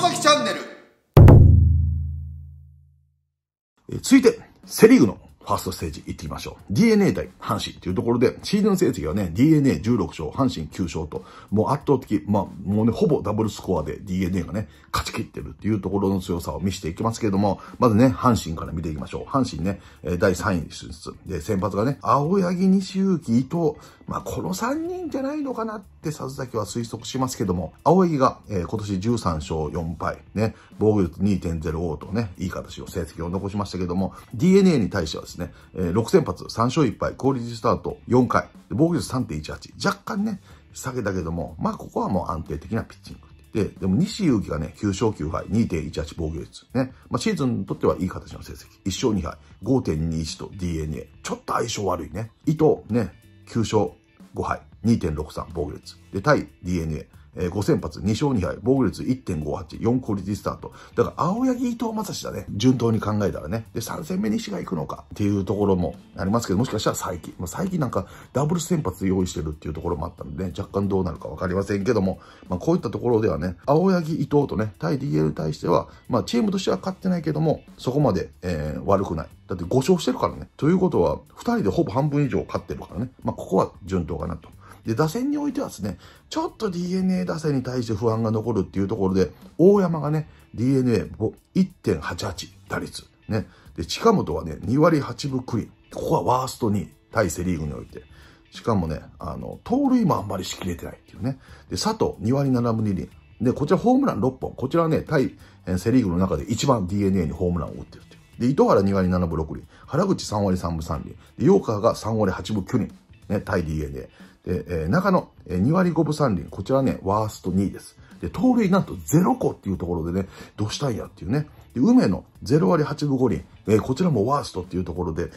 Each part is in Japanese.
崎チャンネル続いて、セリーグのファーストステージ行ってみましょう。DNA 対阪神というところで、シーズン成績はね、DNA16 勝、阪神9勝と、もう圧倒的、まあ、もうね、ほぼダブルスコアで DNA がね、勝ち切ってるっていうところの強さを見せていきますけれども、まずね、阪神から見ていきましょう。阪神ね、第3位出出。で、先発がね、青柳、西勇輝、伊藤。まあ、この3人じゃないのかなっって佐々木は推測しますけども、青柳が、えー、今年13勝4敗、ね、防御率2.05とね、いい形を、成績を残しましたけども、DNA に対してはですね、えー、6先発、3勝1敗、効率スタート4回、防御率3.18、若干ね、下げたけども、まあここはもう安定的なピッチング。で、でも西勇気がね、9勝9敗、2.18防御率。ね。まあ、シーズンにとってはいい形の成績。1勝2敗、5.21と DNA。ちょっと相性悪いね。伊藤ね、9勝5敗、2.63防御率。で、対 DNA、えー、5先発、2勝2敗、防御率1.58、4クオリティスタート。だから、青柳伊藤正史だね。順当に考えたらね。で、3戦目西が行くのかっていうところもありますけど、もしかしたら最近。まあ、最近なんかダブル先発用意してるっていうところもあったんでね、若干どうなるかわかりませんけども、まあ、こういったところではね、青柳伊藤とね、対 DL に対しては、まあ、チームとしては勝ってないけども、そこまで、えー、悪くない。だって5勝してるからね。ということは、2人でほぼ半分以上勝ってるからね。まあ、ここは順当かなと。で、打線においてはですね、ちょっと DNA 打線に対して不安が残るっていうところで、大山がね、DNA1.88 打率。ね。で、近本はね、2割8分9厘。ここはワースト2位。対セリーグにおいて。しかもね、あの、盗塁もあんまりしきれてないっていうね。で、佐藤2割7分2厘。で、こちらホームラン6本。こちらはね、対セリーグの中で一番 DNA にホームランを打ってるっていう。で、糸原2割7分6厘。原口3割3分3厘。で、ヨーカーが3割8分9厘。ね、対 DNA。で、えー、中野、えー、2割5分3厘、こちらね、ワースト2位です。で、盗塁なんと0個っていうところでね、どうしたんやっていうね。で、梅の0割8分5厘、えー、こちらもワーストっていうところで、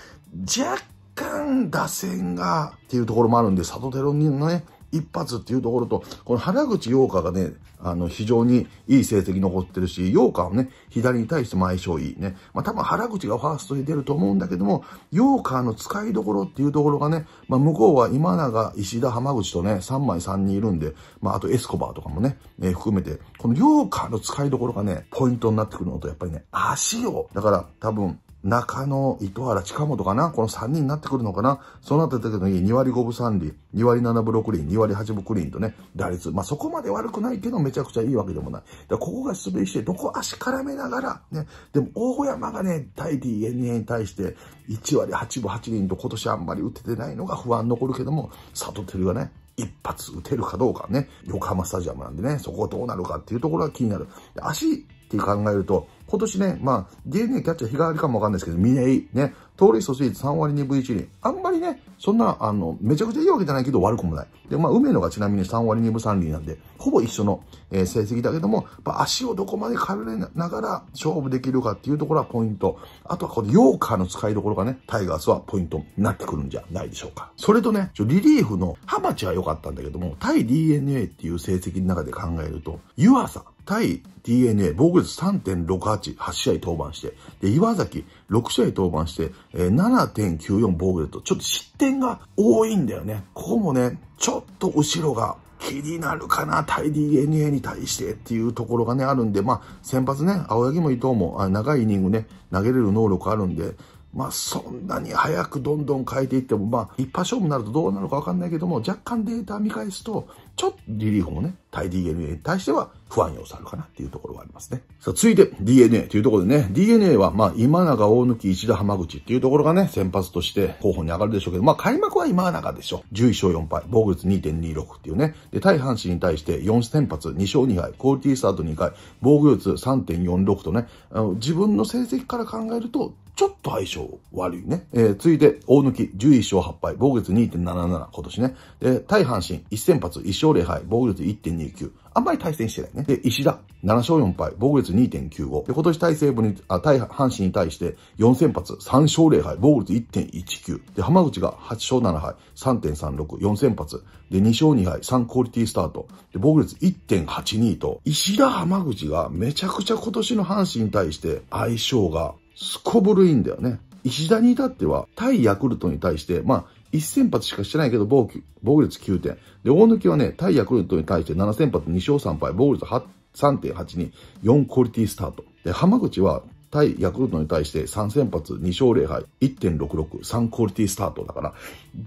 若干打線がっていうところもあるんで、佐藤輝のね、一発っていうところと、この原口洋歌がね、あの、非常にいい成績残ってるし、洋歌はね、左に対しても相性いいね。まあ、多分原口がファーストに出ると思うんだけども、洋歌の使いどころっていうところがね、まあ、向こうは今永、石田、浜口とね、3枚3人いるんで、まあ、あとエスコバーとかもね、えー、含めて、この洋歌の使いどころがね、ポイントになってくるのと、やっぱりね、足を、だから多分、中野、糸原、近本かなこの3人になってくるのかなそうなった時に2割5分3厘、2割7分6厘、2割8分9厘とね、打率。まあ、そこまで悪くないけど、めちゃくちゃいいわけでもない。だここが出塁して、どこ足絡めながら、ね、でも大山がね、対 DNA に対して1割8分8厘と今年あんまり打ててないのが不安残るけども、佐藤輝がね、一発打てるかどうかね、横浜スタジアムなんでね、そこどうなるかっていうところが気になる。足って考えると、今年ね、まあ、DNA キャッチャー日替わりかもわかんないですけど、ミネイ、ね、盗塁阻止率3割2分1厘。あんまりね、そんな、あの、めちゃくちゃいいわけじゃないけど悪くもない。で、まあ、梅野がちなみに3割2分3厘なんで、ほぼ一緒の、えー、成績だけども、まあ、足をどこまで軽めながら勝負できるかっていうところはポイント。あとはこのヨーカーの使いどころがね、タイガースはポイントになってくるんじゃないでしょうか。それとね、ちょリリーフのハマチは良かったんだけども、対 DNA っていう成績の中で考えると、湯浅、対 DNA、防御率3.68 8、8試合登板して、で、岩崎、6試合登板して、えー、7.94防御率と、ちょっと失点が多いんだよね。ここもね、ちょっと後ろが気になるかな、対 DNA に対してっていうところがね、あるんで、まあ、先発ね、青柳も伊藤も、あ長いイニングね、投げれる能力あるんで、まあ、そんなに早くどんどん変えていっても、まあ、一発勝負になるとどうなるかわかんないけども、若干データ見返すと、ちょっとリリーフもね、対 DNA に対しては不安要素あるかなっていうところはありますね。さあ、続いて DNA というところでね、DNA は、まあ、今永、大貫、石田、浜口っていうところがね、先発として候補に上がるでしょうけど、まあ、開幕は今永でしょ。11勝4敗、防御率2.26っていうね。で、対阪神に対して4先発、2勝2敗、クオリティスタート2回、防御率3.46とね、自分の成績から考えると、ちょっと相性悪いね。えー、ついて、大抜き、11勝8敗、防御率2.77、今年ね。で、対阪神、1000発、1勝0敗、防御率1.29。あんまり対戦してないね。で、石田、7勝4敗、防御率2.95。で、今年対西部に、あ、対阪神に対して、4000発、3勝0敗、防御率1.19。で、浜口が8勝7敗、3.36、4000発。で、2勝2敗、3クオリティスタート。で、防御率1.82と、石田浜口がめちゃくちゃ今年の阪神に対して相性がすこぶるいいんだよね。石田に至っては、対ヤクルトに対して、まあ、1000発しかしてないけど防、防御率9点。で、大抜きはね、対ヤクルトに対して7000発2勝3敗、防御率3.82、4クオリティスタート。で、浜口は対ヤクルトに対して3先発、2勝0敗、1.66、3クオリティスタートだから、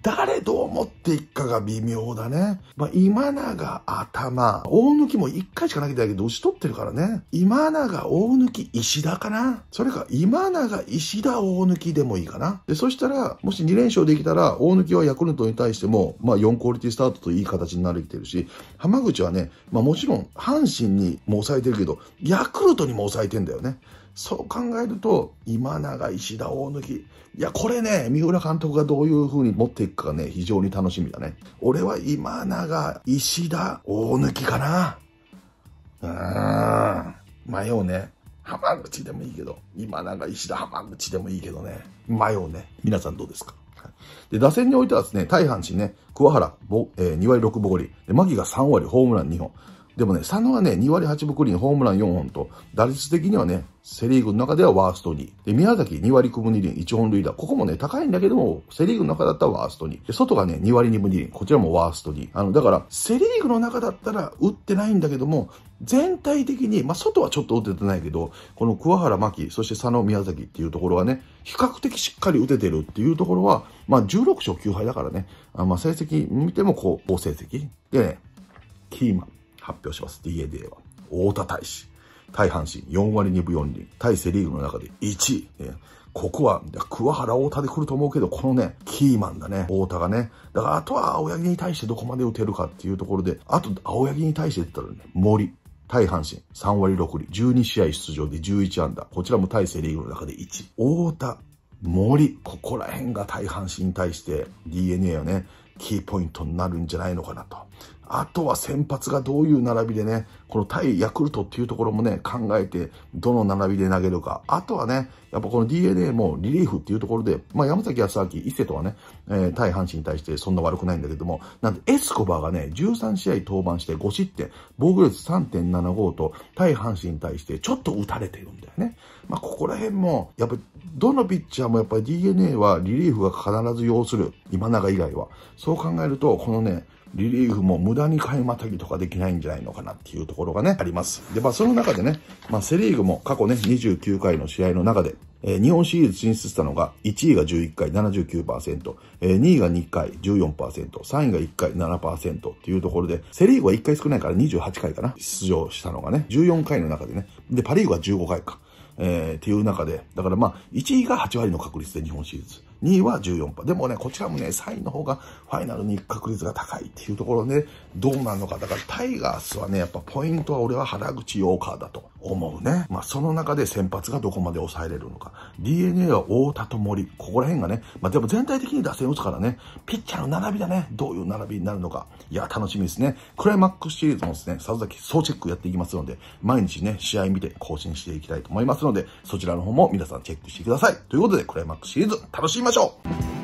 誰どう思っていくかが微妙だね。まあ、今永頭、大抜きも1回しか投げてないけど、打ち取ってるからね。今永大抜き石田かなそれか、今永石田大抜きでもいいかなで、そしたら、もし2連勝できたら、大抜きはヤクルトに対しても、まあ、4クオリティスタートといい形になりきてるし、浜口はね、まあ、もちろん、阪神にも抑えてるけど、ヤクルトにも抑えてんだよね。そう考えると、今永、石田、大貫。いや、これね、三浦監督がどういう風に持っていくかね、非常に楽しみだね。俺は今永、石田、大貫かな。うーん。迷うね。浜口でもいいけど、今永、石田、浜口でもいいけどね。迷うね。皆さんどうですかで、打線においてはですね、対阪神ね、桑原、えー、2割6分5厘、で、牧が3割、ホームラン2本。でもね、佐野はね、2割8分9厘、ホームラン4本と、打率的にはね、セリーグの中ではワースト2。で、宮崎2割9分2厘、1本塁打。ここもね、高いんだけども、セリーグの中だったらワースト2。で、外がね、2割2分2厘。こちらもワースト2。あの、だから、セリーグの中だったら打ってないんだけども、全体的に、まあ、外はちょっと打ててないけど、この桑原真そして佐野宮崎っていうところはね、比較的しっかり打ててるっていうところは、まあ、16勝9敗だからね、あまあ、成績見てもこう、好成績。で、ね、キーマン。発表します。DNA は。大田大使。対阪神4割2分4厘。対セリーグの中で1位。ね、ここは、桑原大田で来ると思うけど、このね、キーマンだね、大田がね。だからあとは青柳に対してどこまで打てるかっていうところで、あと青柳に対して言ったらね、森。対阪神3割6厘。12試合出場で11安打。こちらも対セリーグの中で1。大田、森、ここら辺が対阪神に対して DNA はね、キーポイントになるんじゃないのかなと。あとは先発がどういう並びでね、この対ヤクルトっていうところもね、考えて、どの並びで投げるか。あとはね、やっぱこの DNA もリリーフっていうところで、まあ山崎康明、伊勢とはね、えー、対阪神に対してそんな悪くないんだけども、なんでエスコバーがね、13試合登板して5失点、防御率3.75と、対阪神に対してちょっと打たれてるんだよね。まあここら辺も、やっぱりどのピッチャーもやっぱり DNA はリリーフが必ず要する。今永以外は。そう考えると、このね、リリーフも無駄に買いまたぎとかできないんじゃないのかなっていうところがね、あります。で、まあその中でね、まあセリーグも過去ね、29回の試合の中で、えー、日本シリーズ進出したのが、1位が11回79%、えー、2位が2回14%、3位が1回7%っていうところで、セリーグは1回少ないから28回かな、出場したのがね、14回の中でね。で、パリーグは15回か。えー、っていう中で、だからまあ、1位が8割の確率で日本シリーズ。2位は14%。でもね、こちらもね、3位の方がファイナルに行く確率が高いっていうところで、どうなるのか。だからタイガースはね、やっぱポイントは俺は原口ヨーカーだと思うね。まあ、その中で先発がどこまで抑えれるのか。DNA は太田と森。ここら辺がね、まあ、でも全体的に打線打つからね、ピッチャーの並びだね。どういう並びになるのか。いや、楽しみですね。クライマックスシリーズもですね、佐々木総チェックやっていきますので、毎日ね、試合見て更新していきたいと思いますので、そちらの方も皆さんチェックしてください。ということで、クライマックスシリーズ楽しみましょう笑。